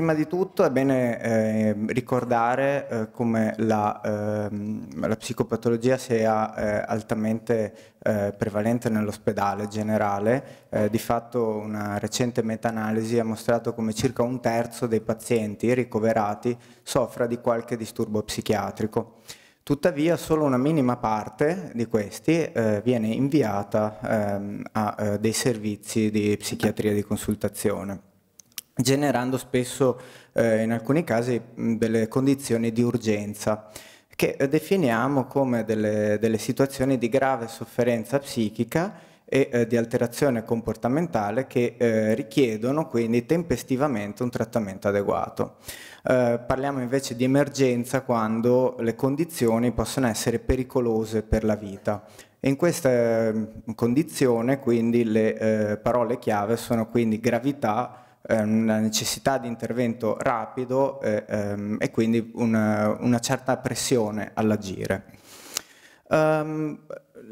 prima di tutto è bene eh, ricordare eh, come la, eh, la, psicopatologia sia eh, altamente eh, prevalente nell'ospedale generale. Eh, di fatto una recente meta-analisi ha mostrato come circa un terzo dei pazienti ricoverati soffra di qualche disturbo psichiatrico. Tuttavia solo una minima parte di questi eh, viene inviata ehm, a, a dei servizi di psichiatria di consultazione generando spesso eh, in alcuni casi delle condizioni di urgenza che definiamo come delle, delle situazioni di grave sofferenza psichica e eh, di alterazione comportamentale che eh, richiedono quindi tempestivamente un trattamento adeguato. Eh, parliamo invece di emergenza quando le condizioni possono essere pericolose per la vita. In questa condizione quindi le eh, parole chiave sono quindi gravità, eh, una necessità di intervento rapido e, eh, um, ehm, e quindi una, una, certa pressione all'agire. Um,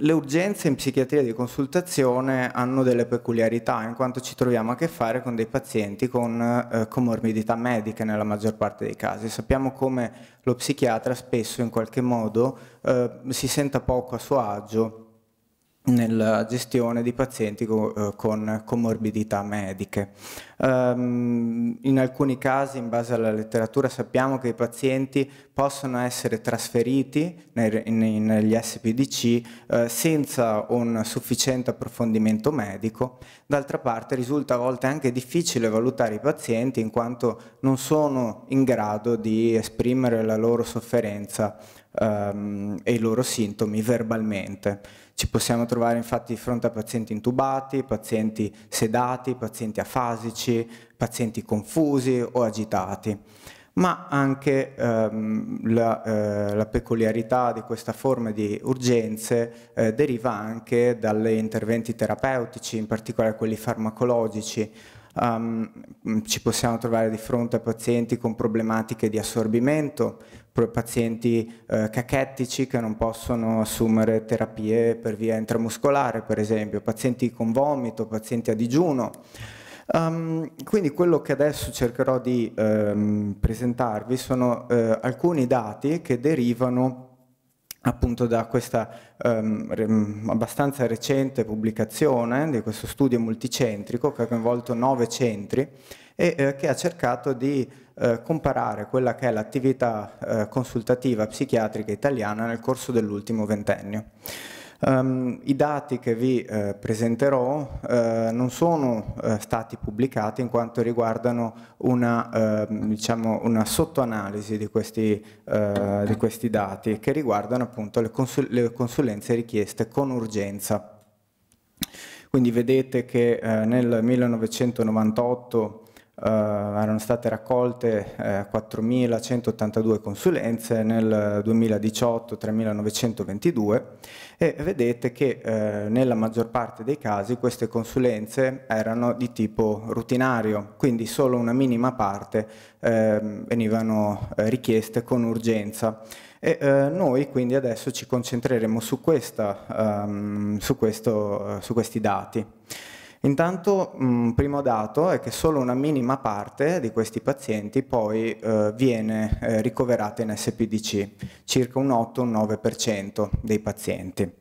le urgenze in psichiatria di consultazione hanno delle peculiarità in quanto ci troviamo a che fare con dei pazienti con eh, comorbidità mediche nella maggior parte dei casi. Sappiamo come lo psichiatra spesso in qualche modo eh, si senta poco a suo agio nella gestione di pazienti eh, con comorbidità mediche. Ehm, in alcuni casi, in base alla letteratura, sappiamo che i pazienti possono essere trasferiti negli SPDC eh, senza un sufficiente approfondimento medico. D'altra parte risulta a volte anche difficile valutare i pazienti in quanto non sono in grado di esprimere la loro sofferenza um, e i loro sintomi verbalmente. Ci possiamo trovare infatti di fronte a pazienti intubati, pazienti sedati, pazienti afasici, pazienti confusi o agitati ma anche ehm, la, eh, la, peculiarità di questa forma di urgenze eh, deriva anche dagli interventi terapeutici, in particolare quelli farmacologici. Um, ci possiamo trovare di fronte a pazienti con problematiche di assorbimento, pazienti eh, cachettici che non possono assumere terapie per via intramuscolare, per esempio, pazienti con vomito, pazienti a digiuno. Um, quindi quello che adesso cercherò di um, presentarvi sono uh, alcuni dati che derivano appunto da questa um, re, abbastanza recente pubblicazione di questo studio multicentrico che ha coinvolto nove centri e eh, che ha cercato di eh, comparare quella che è l'attività eh, consultativa psichiatrica italiana nel corso dell'ultimo ventennio. Um, I dati che vi eh, presenterò eh, non sono eh, stati pubblicati in quanto riguardano una, ehm, diciamo una sottoanalisi di questi, eh, di questi, dati che riguardano appunto le, consul le consulenze richieste con urgenza. Quindi vedete che eh, nel 1998 eh, erano state raccolte 4.182 eh, consulenze, nel 2018 eh, 3.922 e vedete che nella maggior parte dei casi queste consulenze erano di tipo rutinario, quindi solo una minima parte ehm, venivano richieste con urgenza. E, eh, noi quindi adesso ci concentreremo su, questa, um, su, questo, su questi dati. Intanto un primo dato è che solo una minima parte di questi pazienti poi eh, viene eh, ricoverata in SPDC, circa un 8-9% dei pazienti.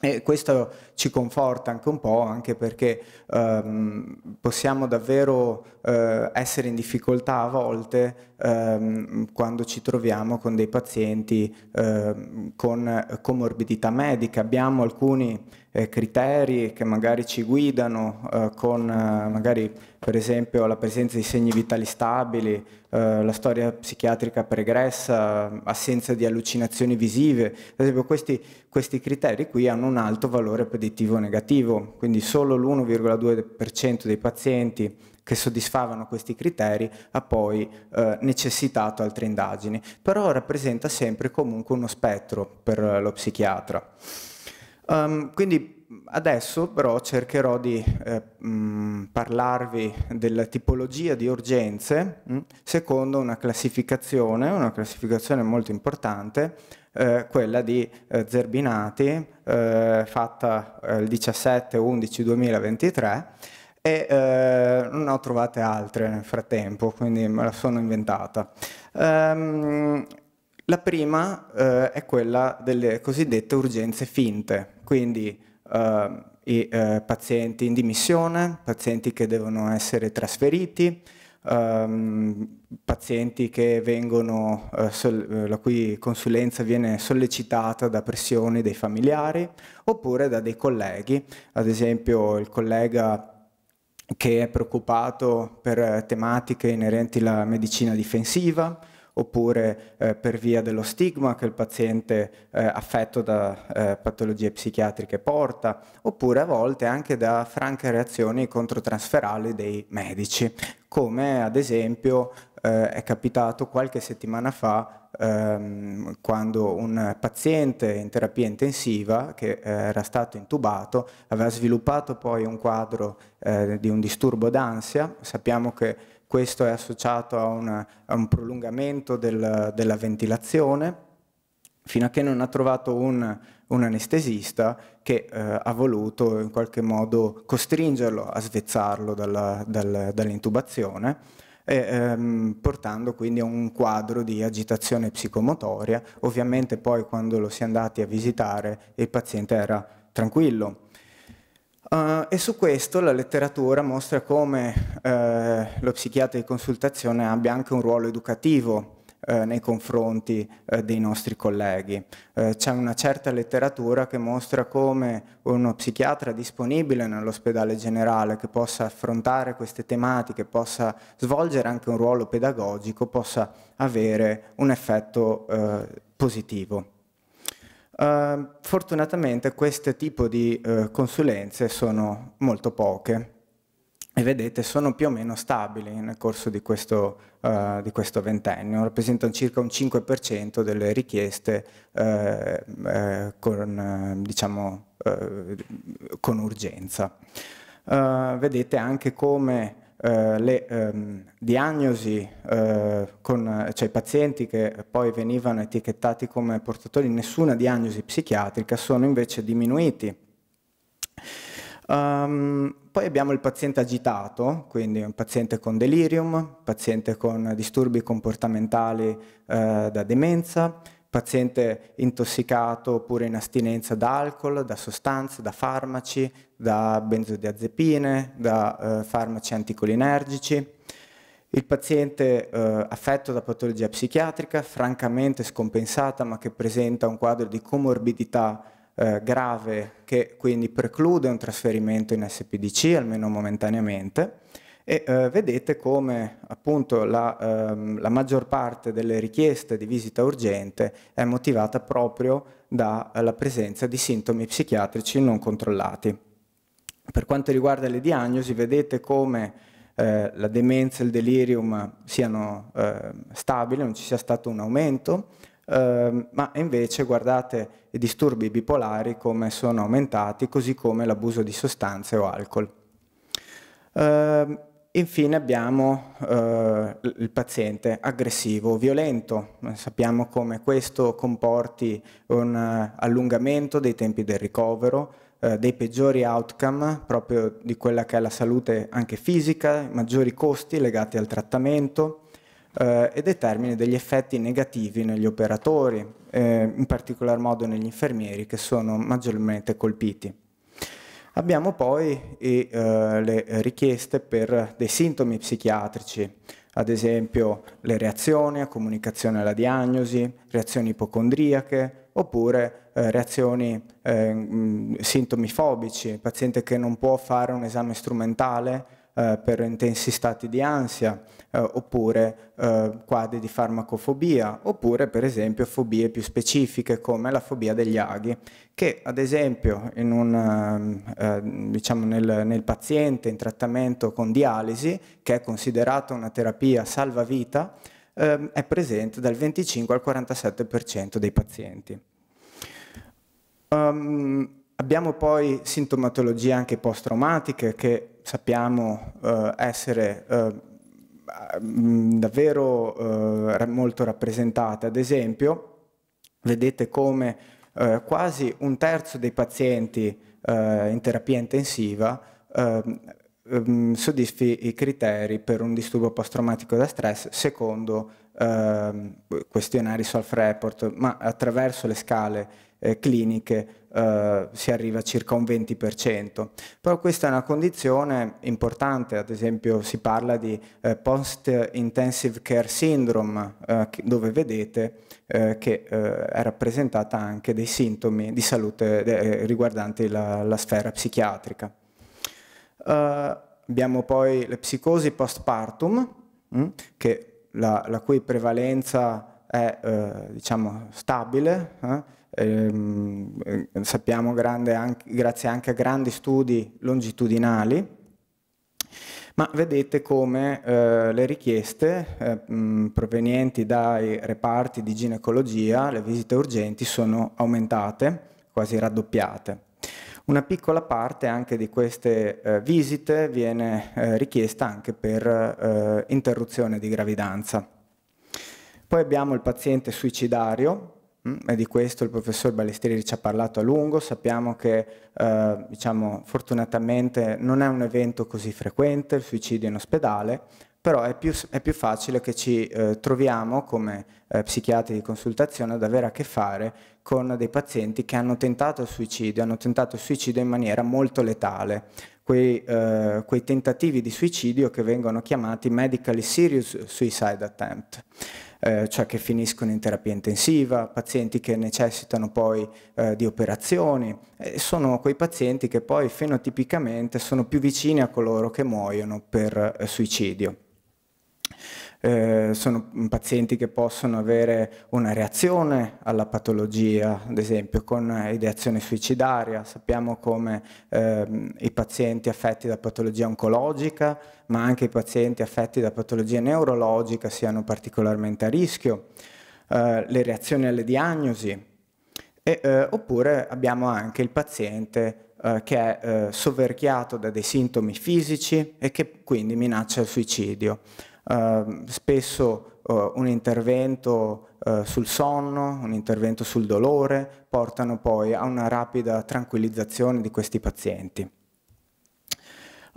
E questo ci conforta anche un po', anche perché ehm, possiamo davvero eh, essere in difficoltà a volte ehm, quando ci troviamo con dei pazienti ehm, con comorbidità medica. Abbiamo alcuni eh, criteri che magari ci guidano eh, con eh, magari per esempio la presenza di segni vitali stabili, eh, la storia psichiatrica pregressa, assenza di allucinazioni visive. Ad esempio questi, questi criteri qui hanno un alto valore predittivo negativo, quindi solo l'1,2% dei pazienti che soddisfavano questi criteri ha poi eh, necessitato altre indagini, però rappresenta sempre comunque uno spettro per lo psichiatra. Um, quindi adesso però cercherò di eh, mh, mm, parlarvi della tipologia di urgenze mh, mm, secondo una classificazione, una classificazione molto importante, eh, quella di eh, Zerbinati eh, fatta eh, il 17-11-2023 e eh, non ho trovate altre nel frattempo, quindi me la sono inventata. Um, la prima eh, è quella delle cosiddette urgenze finte, quindi eh, i eh, pazienti in dimissione, pazienti che devono essere trasferiti, ehm, pazienti vengono, eh, sol- eh, la cui consulenza viene sollecitata da pressioni dei familiari oppure da dei colleghi, ad esempio il collega che è preoccupato per tematiche inerenti alla medicina difensiva, oppure eh, per via dello stigma che il paziente eh, affetto da eh, patologie psichiatriche porta, oppure a volte anche da franche reazioni controtrasferali dei medici, come ad esempio eh, è capitato qualche settimana fa ehm, quando un paziente in terapia intensiva che eh, era stato intubato aveva sviluppato poi un quadro eh, di un disturbo d'ansia, sappiamo che questo è associato a, una, a un prolungamento del, della ventilazione fino a che non ha trovato un, un anestesista che eh, ha voluto in qualche modo costringerlo a svezzarlo dalla, dal, dall'intubazione e, ehm, portando quindi a un quadro di agitazione psicomotoria. Ovviamente poi quando lo si è andati a visitare il paziente era tranquillo, Uh, e su questo la letteratura mostra come eh, lo psichiatra di consultazione abbia anche un ruolo educativo eh, nei confronti eh, dei nostri colleghi. c'è una certa letteratura che mostra come uno psichiatra disponibile nell'ospedale generale che possa affrontare queste tematiche, possa svolgere anche un ruolo pedagogico, possa avere un effetto positivo. Ehm, fortunatamente questo tipo di uh, consulenze sono molto poche e vedete sono più o meno stabili nel corso di questo, uh, di questo ventennio, rappresentano circa un 5% delle richieste eh, con, diciamo, con urgenza. vedete anche come eh, le ehm, diagnosi eh, con cioè, i pazienti che poi venivano etichettati come portatori di nessuna diagnosi psichiatrica sono invece diminuiti. Um, poi abbiamo il paziente agitato, quindi un paziente con delirium, paziente con disturbi comportamentali eh, da demenza, paziente intossicato oppure in astinenza da alcol, da sostanze, da farmaci, da benzodiazepine, da eh, farmaci anticolinergici. Il paziente eh, affetto da patologia psichiatrica, francamente scompensata, ma che presenta un quadro di comorbidità eh, grave che quindi preclude un trasferimento in SPDC, almeno momentaneamente e eh, vedete come appunto la, ehm, la, maggior parte delle richieste di visita urgente è motivata proprio dalla presenza di sintomi psichiatrici non controllati. Per quanto riguarda le diagnosi, vedete come eh, la demenza e il delirium siano eh, stabili, non ci sia stato un aumento, Uh, ma invece guardate i disturbi bipolari come sono aumentati, così come l'abuso di sostanze o alcol. Uh, Infine abbiamo eh, il paziente aggressivo, violento. Sappiamo come questo comporti un allungamento dei tempi del ricovero, eh, dei peggiori outcome proprio di quella che è la salute anche fisica, maggiori costi legati al trattamento eh, e determini degli effetti negativi negli operatori, eh, in particolar modo negli infermieri che sono maggiormente colpiti. Abbiamo poi i, eh, le richieste per dei sintomi psichiatrici, ad esempio le reazioni a comunicazione alla diagnosi, reazioni ipocondriache oppure eh, reazioni, eh, mh, sintomi fobici, paziente che non può fare un esame strumentale eh, per intensi stati di ansia, eh, oppure eh, quadri di farmacofobia, oppure per esempio fobie più specifiche come la fobia degli aghi, che ad esempio un, ehm, eh, diciamo nel, nel paziente in trattamento con dialisi, che è considerata una terapia salvavita, ehm, è presente dal 25 al 47% dei pazienti. Um, abbiamo poi sintomatologie anche post-traumatiche che sappiamo eh, essere eh, mm, davvero eh, molto rappresentate. Ad esempio, vedete come eh, quasi un terzo dei pazienti eh, in terapia intensiva ehm, ehm, soddisfi i criteri per un disturbo post-traumatico da stress secondo ehm, questionari self-report, ma attraverso le scale eh, cliniche eh, si arriva a circa un 20%. Però questa è una condizione importante, ad esempio si parla di eh, post-intensive care syndrome, eh, che, dove vedete eh, che eh, è rappresentata anche dei sintomi di salute riguardanti la, la sfera psichiatrica. Uh, abbiamo poi le psicosi postpartum, mm, che la, la, cui prevalenza è eh, diciamo, stabile, eh? E, ehm, eh, sappiamo anche, grazie anche a grandi studi longitudinali, ma vedete come eh, le richieste mh, eh, mm, provenienti dai reparti di ginecologia, le visite urgenti, sono aumentate, quasi raddoppiate. Una piccola parte anche di queste eh, visite viene eh, richiesta anche per eh, interruzione di gravidanza. Poi abbiamo il paziente suicidario, mm, e di questo il professor Balestieri ci ha parlato a lungo, sappiamo che eh, diciamo, fortunatamente non è un evento così frequente il suicidio in ospedale, però è più, è più facile che ci eh, troviamo come eh, psichiatri di consultazione ad avere a che fare con dei pazienti che hanno tentato il suicidio, hanno tentato il suicidio in maniera molto letale. Quei, eh, quei tentativi di suicidio che vengono chiamati medically serious suicide attempt. Eh, cioè che finiscono in terapia intensiva, pazienti che necessitano poi eh, di operazioni, eh, sono quei pazienti che poi fenotipicamente sono più vicini a coloro che muoiono per eh, suicidio eh, sono pazienti che possono avere una reazione alla patologia, ad esempio con ideazione suicidaria, sappiamo come eh, i pazienti affetti da patologia oncologica, ma anche i pazienti affetti da patologia neurologica siano particolarmente a rischio, eh, le reazioni alle diagnosi, e, eh, oppure abbiamo anche il paziente eh, che è eh, soverchiato da dei sintomi fisici e che quindi minaccia il suicidio. Ehm, spesso eh, un intervento eh, sul sonno, un intervento sul dolore, portano poi a una rapida tranquillizzazione di questi pazienti.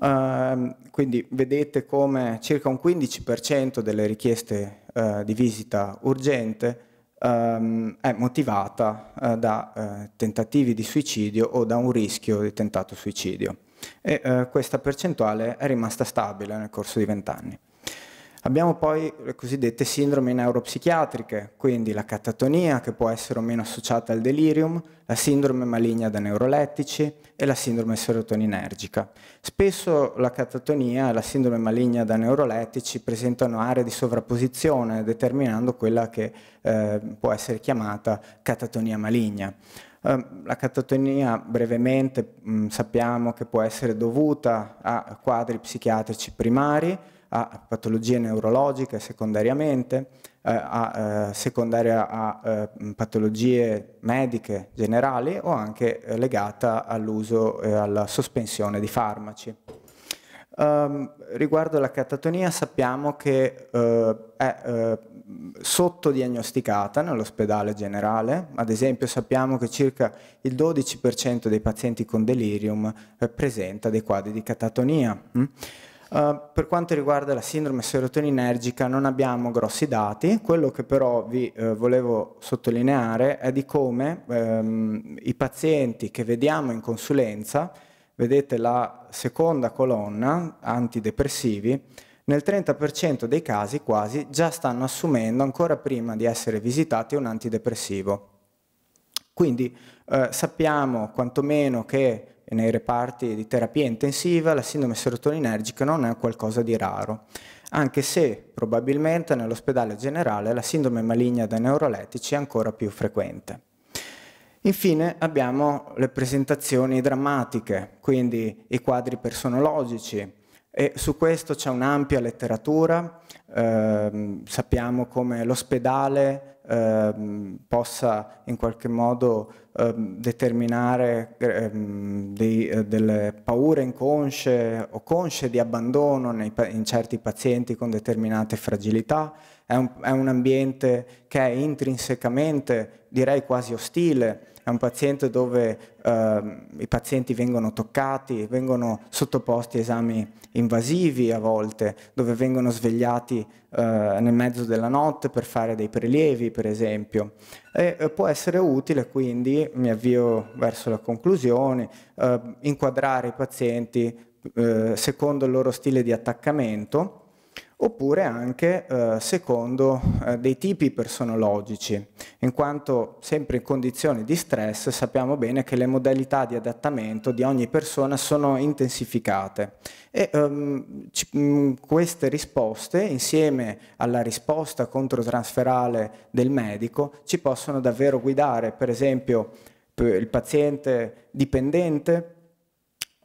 Ehm, quindi vedete come circa un 15% delle richieste eh, di visita urgente ehm, è motivata eh, da tentativi di suicidio o da un rischio di tentato suicidio e questa percentuale è rimasta stabile nel corso di vent'anni. Abbiamo poi le cosiddette sindrome neuropsichiatriche, quindi la catatonia che può essere o meno associata al delirium, la sindrome maligna da neurolettici e la sindrome serotoninergica. Spesso la catatonia e la sindrome maligna da neurolettici presentano aree di sovrapposizione determinando quella che eh, può essere chiamata catatonia maligna. Ehm, la catatonia brevemente mm, sappiamo che può essere dovuta a quadri psichiatrici primari, a patologie neurologiche secondariamente, eh, a, eh, secondaria a eh, patologie mediche generali o anche eh, legata all'uso e alla sospensione di farmaci. Um, riguardo alla catatonia sappiamo che uh, è uh, sottodiagnosticata nell'ospedale generale, ad esempio sappiamo che circa il 12% dei pazienti con delirium uh, presenta dei quadri di catatonia. Mm? Eh, per quanto riguarda la sindrome serotoninergica non abbiamo grossi dati, quello che però vi uh, volevo sottolineare è di come um, i pazienti che vediamo in consulenza, vedete la seconda colonna, antidepressivi, nel 30% dei casi quasi già stanno assumendo ancora prima di essere visitati un antidepressivo. Quindi eh, sappiamo quantomeno che nei reparti di terapia intensiva la sindrome serotoninergica non è qualcosa di raro, anche se probabilmente nell'ospedale generale la sindrome maligna da neuroletici è ancora più frequente. Infine abbiamo le presentazioni drammatiche, quindi i quadri personologici, e su questo c'è un'ampia letteratura, eh, sappiamo come l'ospedale eh, possa in qualche modo Ehm, determinare ehm, dei, eh, delle paure inconsce o consce di abbandono nei, in certi pazienti con determinate fragilità, è un, è un, ambiente che è intrinsecamente direi quasi ostile, è un paziente dove ehm, i pazienti vengono toccati, vengono sottoposti a esami invasivi a volte, dove vengono svegliati eh, nel mezzo della notte per fare dei prelievi per esempio e eh, può essere utile quindi, mi avvio verso la conclusione, eh, inquadrare i pazienti eh, secondo il loro stile di attaccamento oppure anche eh, secondo eh, dei tipi personologici, in quanto sempre in condizioni di stress sappiamo bene che le modalità di adattamento di ogni persona sono intensificate e ehm, mh, mm, queste risposte insieme alla risposta controtransferale del medico ci possono davvero guidare, per esempio per il paziente dipendente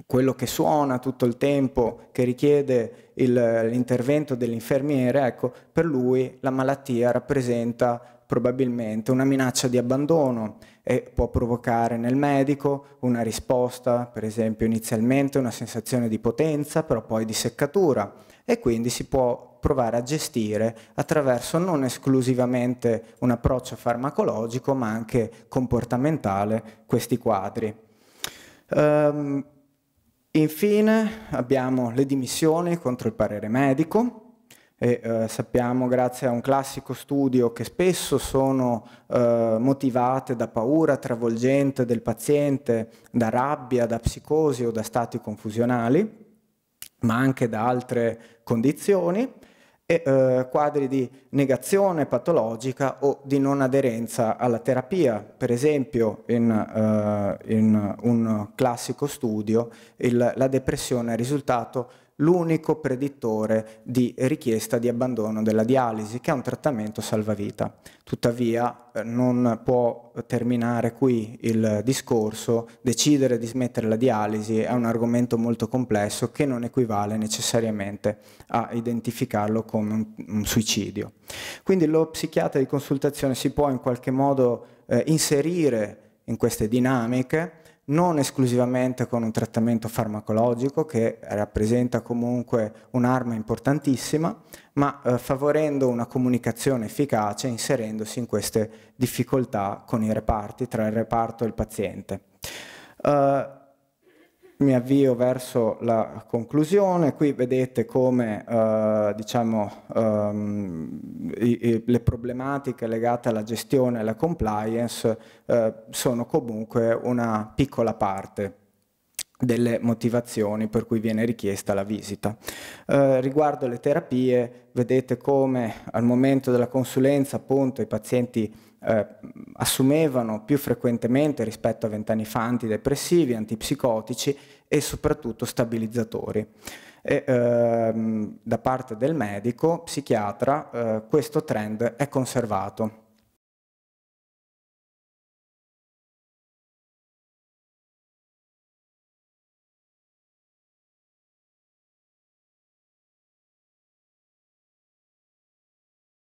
quello che suona tutto il tempo, che richiede il, l'intervento dell'infermiere, ecco, per lui la malattia rappresenta probabilmente una minaccia di abbandono e può provocare nel medico una risposta, per esempio inizialmente una sensazione di potenza, però poi di seccatura e quindi si può provare a gestire attraverso non esclusivamente un approccio farmacologico ma anche comportamentale questi quadri. Um, Infine abbiamo le dimissioni contro il parere medico, e, eh, sappiamo grazie a un classico studio che spesso sono eh, motivate da paura travolgente del paziente, da rabbia, da psicosi o da stati confusionali, ma anche da altre condizioni e eh, quadri di negazione patologica o di non aderenza alla terapia. Per esempio, in, eh, in un classico studio, il, la depressione è risultato l'unico predittore di richiesta di abbandono della dialisi, che è un trattamento salvavita. Tuttavia eh, non può terminare qui il discorso, decidere di smettere la dialisi è un argomento molto complesso che non equivale necessariamente a identificarlo come un, un suicidio. Quindi lo psichiatra di consultazione si può in qualche modo eh, inserire in queste dinamiche non esclusivamente con un trattamento farmacologico che rappresenta comunque un'arma importantissima, ma eh, favorendo una comunicazione efficace inserendosi in queste difficoltà con i reparti, tra il reparto e il paziente. Uh, mi avvio verso la conclusione, qui vedete come eh, diciamo, ehm, i, i, le problematiche legate alla gestione e alla compliance eh, sono comunque una piccola parte delle motivazioni per cui viene richiesta la visita. Eh, riguardo le terapie, vedete come al momento della consulenza appunto i pazienti eh, assumevano più frequentemente rispetto a vent'anni fa antidepressivi, antipsicotici e soprattutto stabilizzatori. E, ehm, da parte del medico psichiatra eh, questo trend è conservato